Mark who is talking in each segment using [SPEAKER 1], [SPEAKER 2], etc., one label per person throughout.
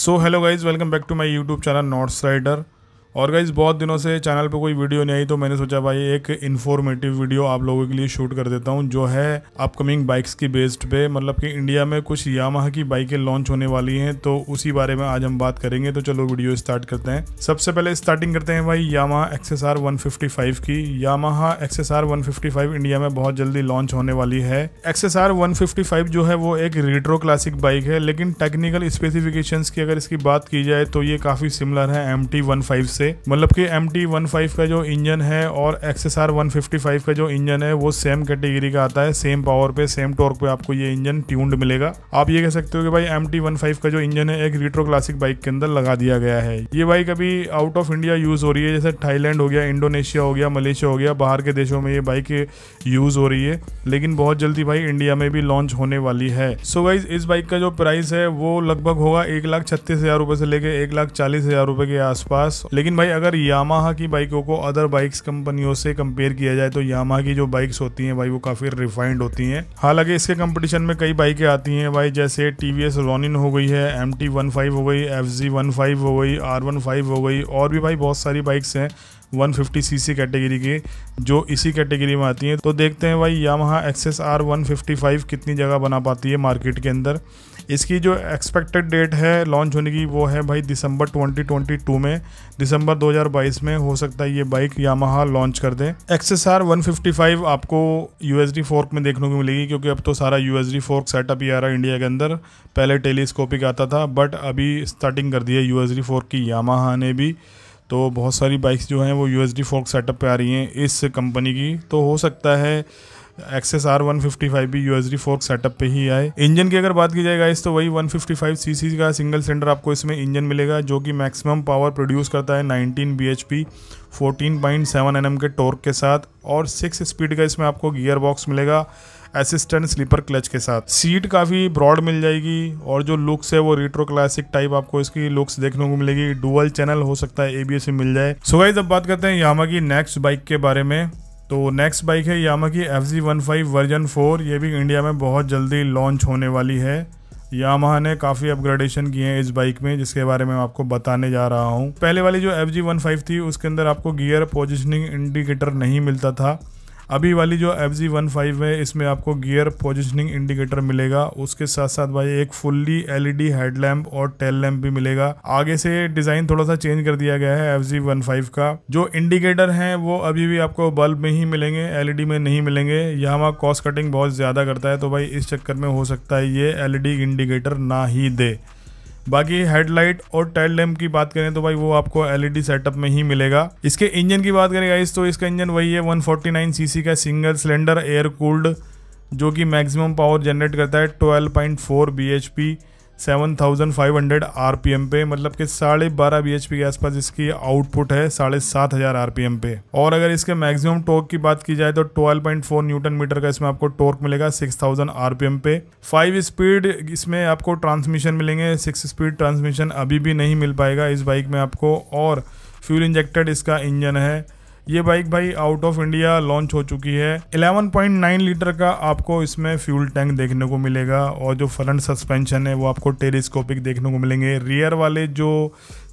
[SPEAKER 1] so hello guys welcome back to my youtube channel north rider और guys बहुत दिनों से चैनल पे कोई वीडियो नहीं आई तो मैंने सोचा भाई एक इन्फॉर्मेटिव वीडियो आप लोगों के लिए शूट कर देता हूँ जो है अपकमिंग बाइक्स की बेस्ड पे मतलब कि इंडिया में कुछ यामाहा की बाइकें लॉन्च होने वाली हैं तो उसी बारे में आज हम बात करेंगे तो चलो वीडियो स्टार्ट करते हैं सबसे पहले स्टार्टिंग करते हैं भाई यामा एक्सेस आर की यामा एक्सेस आर इंडिया में बहुत जल्दी लॉन्च होने वाली है एक्सेस आर जो है वो एक रिट्रो क्लासिक बाइक है लेकिन टेक्निकल स्पेसिफिकेशन की अगर इसकी बात की जाए तो ये काफ़ी सिमिलर है एम से से मतलब कि एम टी वन फाइव का जो इंजन है और X S R one fifty five का जो इंजन है वो सेम कैटेगरी का आता है सेम पावर पे सेम टॉर्क पे आपको ये इंजन ट्यून्ड मिलेगा आप ये कह सकते हो कि भाई एम टी वन फाइव का जो इंजन है एक रिट्रो क्लासिक बाइक के अंदर लगा दिया गया है ये बाइक अभी आउट ऑफ इंडिया यूज हो रही है जैसे थाईलैंड हो गया इंडोनेशिया हो गया मलेशिया हो गया बाहर के देशों में ये बाइक यूज हो रही है लेकिन बहुत जल्दी भाई इंडिया में भी लॉन्च होने वाली है सो so गाइज इस बाइक का जो प्राइस है वो लगभग होगा एक लाख छत्तीस हजार रुपए से लेके एक लाख चालीस हजार रुपए के आसपास लेकिन लेकिन भाई अगर यामाहा की बाइकों को अदर बाइक्स कंपनियों से कंपेयर किया जाए तो यामाहा की जो बाइक्स होती हैं भाई वो काफ़ी रिफाइंड होती हैं हालांकि इसके कंपटीशन में कई बाइकें आती हैं भाई जैसे टी वी रोनिन हो गई है एम टी वन फाइव हो गई एफ जी वन फाइव हो गई आर वन फाइव हो गई और भी भाई बहुत सारी बाइक्स हैं 150 सीसी कैटेगरी की जो इसी कैटेगरी में आती हैं तो देखते हैं भाई यामाहा एक्सेस आर फाइव कितनी जगह बना पाती है मार्केट के अंदर इसकी जो एक्सपेक्टेड डेट है लॉन्च होने की वो है भाई दिसंबर 2022 में दिसंबर 2022 में हो सकता है ये बाइक यामाहा लॉन्च कर दे एक्सेस आर वन आपको यू एस फोर्क में देखने को मिलेगी क्योंकि अब तो सारा यू एस फोर्क सेटअप ही आ रहा है इंडिया के अंदर पहले टेलीस्कोपिक आता था बट अभी स्टार्टिंग कर दी है यू एस फोर्क की यामाहा ने भी तो बहुत सारी बाइक्स जो हैं वो यू एस फोर्क सेटअप पे आ रही हैं इस कंपनी की तो हो सकता है X S R one fifty five भी यूएसडी फोर्क सेटअप पे ही आए इंजन की अगर बात की जाए गाइस तो वही 155 सीसी का सिंगल सिलेंडर आपको इसमें इंजन मिलेगा जो कि मैक्सिमम पावर प्रोड्यूस करता है 19 bhp 14.7 nm के टॉर्क के साथ और सिक्स स्पीड का इसमें आपको गियर बॉक्स मिलेगा असिस्टेंट स्लीपर क्लच के साथ सीट काफ़ी ब्रॉड मिल जाएगी और जो लुक्स है वो रिट्रो क्लासिक टाइप आपको इसकी लुक्स देखने को मिलेगी डुअल चैनल हो सकता है एबीएस e मिल जाए सो so गाइज अब बात करते हैं यामा की नेक्स्ट बाइक के बारे में तो नेक्स्ट बाइक है यामा की F Z one five version four ये भी इंडिया में बहुत जल्दी लॉन्च होने वाली है यामा ने काफ़ी अपग्रेडेशन किए हैं इस बाइक में जिसके बारे में मैं आपको बताने जा रहा हूँ पहले वाली जो एफ जी वन फाइव थी उसके अंदर आपको गियर पोजिशनिंग इंडिकेटर नहीं मिलता था अभी वाली जो एफ जी वन फाइव है इसमें आपको गियर पोजिशनिंग इंडिकेटर मिलेगा उसके साथ साथ भाई एक फुल्ली एलईडी हेडलैम्प और टेल लैम्प भी मिलेगा आगे से डिजाइन थोड़ा सा चेंज कर दिया गया है एफ जी वन फाइव का जो इंडिकेटर है वो अभी भी आपको बल्ब में ही मिलेंगे एलईडी e में नहीं मिलेंगे यहाँ कॉस्ट कटिंग बहुत ज्यादा करता है तो भाई इस चक्कर में हो सकता है ये डी इंडिकेटर e ना ही दे बाकी हेडलाइट और टेल लैम्प की बात करें तो भाई वो आपको एलईडी सेटअप में ही मिलेगा इसके इंजन की बात करें गाइस तो इसका इंजन वही है 149 सीसी का सिंगल सिलेंडर एयर कूल्ड जो कि मैक्सिमम पावर जनरेट करता है 12.4 बीएचपी 7,500 आरपीएम पे मतलब कि साढ़े बारह बी के आसपास इसकी आउटपुट है साढ़े सात हज़ार आरपीएम पे और अगर इसके मैक्सिमम टॉर्क की बात की जाए तो 12.4 न्यूटन मीटर का इसमें आपको टॉर्क मिलेगा 6,000 आरपीएम पे फाइव स्पीड इसमें आपको ट्रांसमिशन मिलेंगे सिक्स स्पीड ट्रांसमिशन अभी भी नहीं मिल पाएगा इस बाइक में आपको और फ्यूल इंजेक्टेड इसका इंजन है ये बाइक भाई आउट ऑफ इंडिया लॉन्च हो चुकी है 11.9 लीटर का आपको इसमें फ्यूल टैंक देखने को मिलेगा और जो फ्रंट सस्पेंशन है वो आपको टेलीस्कोपिक देखने को मिलेंगे रियर वाले जो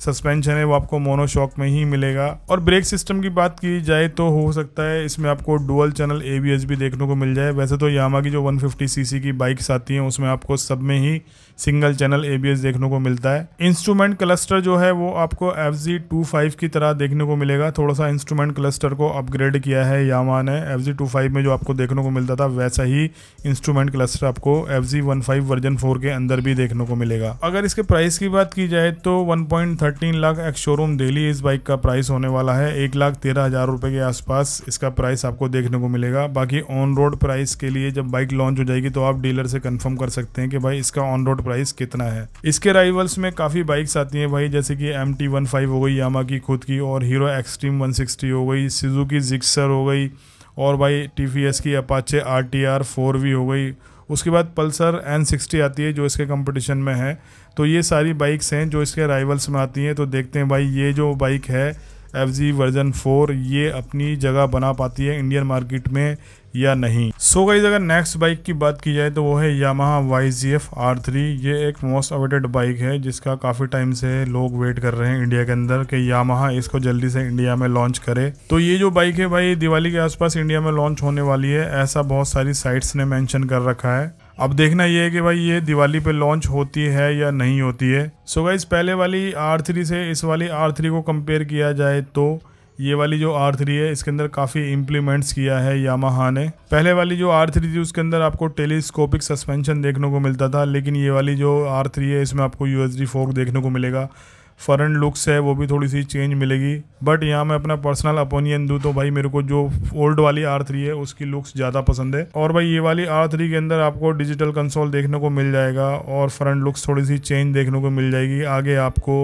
[SPEAKER 1] सस्पेंशन है वो आपको मोनोशॉक में ही मिलेगा और ब्रेक सिस्टम की बात की जाए तो हो सकता है इसमें आपको डुअल चैनल ए भी देखने को मिल जाए वैसे तो यामा की जो सी की बाइक्स आती हैं उसमें आपको सब में ही सिंगल चैनल ए देखने को मिलता है इंस्ट्रूमेंट क्लस्टर जो है वो आपको एफ की तरह देखने को मिलेगा थोड़ा सा इंस्ट्रूमेंट क्लस्टर को अपग्रेड किया है यामा ने एफ में जो आपको देखने को मिलता था वैसा ही इंस्ट्रूमेंट क्लस्टर आपको एफ वर्जन फोर के अंदर भी देखने को मिलेगा अगर इसके प्राइस की बात की जाए तो one point thirteen lakh ex showroom Delhi इस बाइक का प्राइस होने वाला है एक लाख तेरह हज़ार रुपये के आसपास इसका प्राइस आपको देखने को मिलेगा बाकी ऑन रोड प्राइस के लिए जब बाइक लॉन्च हो जाएगी तो आप डीलर से कंफर्म कर सकते हैं कि भाई इसका ऑन रोड प्राइस कितना है इसके राइवल्स में काफ़ी बाइक्स आती हैं भाई जैसे कि एम टी वन फाइव हो गई यामा की खुद की और हीरो एक्सट्रीम वन सिक्सटी हो गई सिजू की जिक्सर हो गई और भाई टी की Apache R T R four V हो गई उसके बाद पल्सर एन सिक्सटी आती है जो इसके कंपटीशन में है तो ये सारी बाइक्स हैं जो इसके राइवल्स में आती हैं तो देखते हैं भाई ये जो बाइक है एफ जी वर्जन फोर ये अपनी जगह बना पाती है इंडियन मार्केट में या नहीं सो गई अगर नेक्स्ट बाइक की बात की जाए तो वो है Yamaha Y Z F R three ये एक मोस्ट अवेटेड बाइक है जिसका काफ़ी टाइम से लोग वेट कर रहे हैं इंडिया के अंदर कि यामा इसको जल्दी से इंडिया में लॉन्च करे तो ये जो बाइक है भाई दिवाली के आसपास इंडिया में लॉन्च होने वाली है ऐसा बहुत सारी साइट्स ने मैंशन कर रखा है अब देखना ये है कि भाई ये दिवाली पे लॉन्च होती है या नहीं होती है सो गाइज पहले वाली आर थ्री से इस वाली आर थ्री को कंपेयर किया जाए तो ये वाली जो आर थ्री है इसके अंदर काफ़ी इम्प्लीमेंट्स किया है यामाहा ने पहले वाली जो आर थ्री थी उसके अंदर आपको टेलीस्कोपिक सस्पेंशन देखने को मिलता था लेकिन ये वाली जो आर थ्री है इसमें आपको यू एस देखने को मिलेगा फ़ॉरन लुक्स है वो भी थोड़ी सी चेंज मिलेगी बट यहाँ मैं अपना पर्सनल ओपिनियन दूँ तो भाई मेरे को जो ओल्ड वाली आर थ्री है उसकी लुक्स ज़्यादा पसंद है और भाई ये वाली आर थ्री के अंदर आपको डिजिटल कंसोल देखने को मिल जाएगा और फ्रंट लुक्स थोड़ी सी चेंज देखने को मिल जाएगी आगे आपको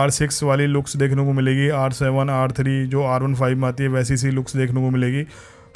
[SPEAKER 1] आर सिक्स वाली लुक्स देखने को मिलेगी आर सेवन आर थ्री जो आर वन फाइव में आती है वैसी सी लुक्स देखने को मिलेगी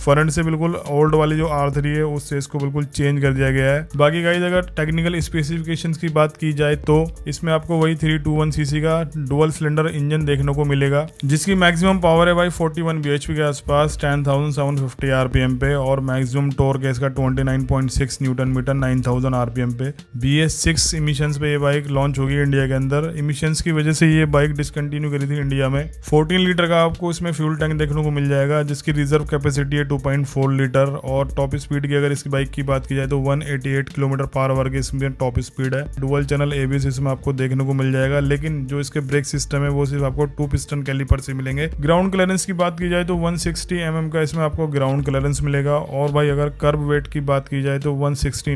[SPEAKER 1] फ्रंट से बिल्कुल ओल्ड वाली जो आर थ्री है उससे इसको बिल्कुल चेंज कर दिया गया है बाकी गाइज अगर टेक्निकल स्पेसिफिकेशन की बात की जाए तो इसमें आपको वही थ्री टू वन सीसी का डुअल सिलेंडर इंजन देखने को मिलेगा जिसकी मैक्सिमम पावर है भाई forty one B H P के आसपास ten thousand seven fifty R P M पे और मैक्सिमम टोर्क है इसका twenty nine point six newton metre nine thousand R P M पे बी एस सिक्स इमिशन पे ये बाइक लॉन्च होगी इंडिया के अंदर इमिशंस की वजह से ये बाइक डिसकंटिन्यू करी थी इंडिया में फोर्टीन लीटर का आपको इसमें फ्यूल टैंक देखने को मिल जाएगा जिसकी रिजर्व कैपेसिटी है 32.4 लीटर और टॉप स्पीड की अगर इस बाइक की बात की जाए तो 188 किलोमीटर पर आवर की इसमें टॉप स्पीड है डुअल चैनल एबीएस इसमें आपको देखने को मिल जाएगा लेकिन जो इसके ब्रेक सिस्टम है वो सिर्फ आपको टू पिस्टन कैलिपर से मिलेंगे ग्राउंड क्लियरेंस की बात की जाए तो वन सिक्सटी mm का इसमें आपको ग्राउंड क्लियरेंस मिलेगा और भाई अगर कर्ब वेट की बात की जाए तो वन सिक्सटी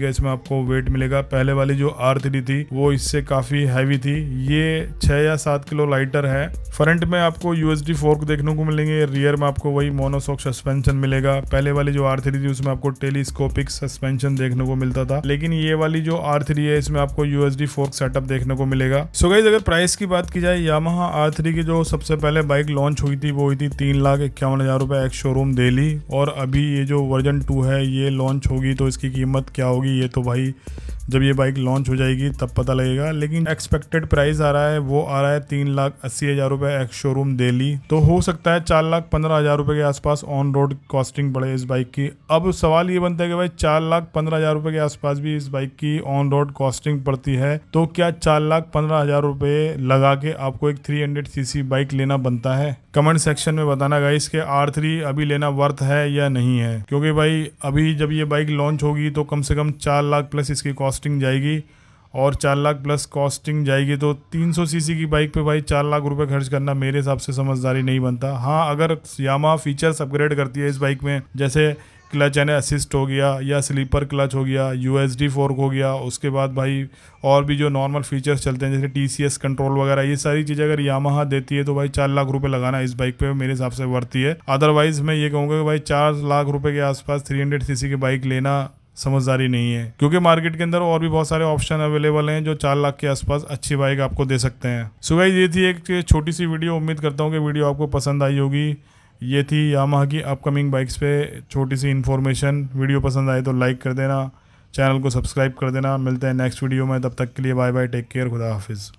[SPEAKER 1] का इसमें आपको वेट मिलेगा पहले वाली जो आर थी वो इससे काफी हैवी थी ये छह या सात किलो लाइटर है फ्रंट में आपको यूएसडी फोर्क देखने को मिलेंगे रियर में आपको वही मोनोसॉक्स सस्पेंशन मिलेगा पहले वाली जो आर थ्री थी उसमें आपको टेलीस्कोपिक सस्पेंशन देखने को मिलता था लेकिन ये वाली जो आर थ्री है इसमें आपको यूएसडी फोर्क सेटअप देखने को मिलेगा सो गई अगर प्राइस की बात की जाए यामाहा आर थ्री की जो सबसे पहले बाइक लॉन्च हुई थी वो हुई थी तीन लाख इक्यावन हजार रुपए एक्स शोरूम दिल्ली और अभी ये जो वर्जन टू है ये लॉन्च होगी तो इसकी कीमत क्या होगी ये तो भाई जब ये बाइक लॉन्च हो जाएगी तब पता लगेगा लेकिन एक्सपेक्टेड प्राइस आ रहा है वो आ रहा है तीन लाख अस्सी हज़ार रुपये एक्स शोरूम दिल्ली तो हो सकता है चार लाख पंद्रह हज़ार रुपये के आसपास ऑन रोड कॉस्टिंग पड़े इस बाइक की अब सवाल ये बनता है कि भाई चार लाख पंद्रह हज़ार रुपये के आसपास भी इस बाइक की ऑन रोड कॉस्टिंग पड़ती है तो क्या चार लाख पंद्रह हज़ार रुपये लगा के आपको एक थ्री हंड्रेड सी बाइक लेना बनता है कमेंट सेक्शन में बताना गाई इसके आर थ्री अभी लेना वर्थ है या नहीं है क्योंकि भाई अभी जब ये बाइक लॉन्च होगी तो कम से कम चार लाख प्लस इसकी कॉस्टिंग जाएगी और चार लाख प्लस कॉस्टिंग जाएगी तो 300 सीसी की बाइक पे भाई चार लाख रुपए खर्च करना मेरे हिसाब से समझदारी नहीं बनता हाँ अगर यामा फीचर्स अपग्रेड करती है इस बाइक में जैसे क्लच यानी असिस्ट हो गया या स्लीपर क्लच हो गया यू एस डी फोर्क हो गया उसके बाद भाई और भी जो नॉर्मल फीचर्स चलते हैं जैसे टी सी एस कंट्रोल वगैरह ये सारी चीज़ें अगर यामाहा देती है तो भाई चार लाख रुपये लगाना इस बाइक पे मेरे हिसाब से वर्ती है अदरवाइज़ मैं ये कहूँगा कि भाई चार लाख रुपये के आसपास थ्री हंड्रेड सी सी की बाइक लेना समझदारी नहीं है क्योंकि मार्केट के अंदर और भी बहुत सारे ऑप्शन अवेलेबल हैं जो चार लाख के आसपास अच्छी बाइक आपको दे सकते हैं सुबह ये थी एक छोटी सी वीडियो उम्मीद करता हूँ कि वीडियो आपको पसंद आई होगी ये थी यामा की अपकमिंग बाइक्स पे छोटी सी इन्फॉर्मेशन वीडियो पसंद आए तो लाइक कर देना चैनल को सब्सक्राइब कर देना मिलते हैं नेक्स्ट वीडियो में तब तक के लिए बाय बाय टेक केयर खुदा हाफिज़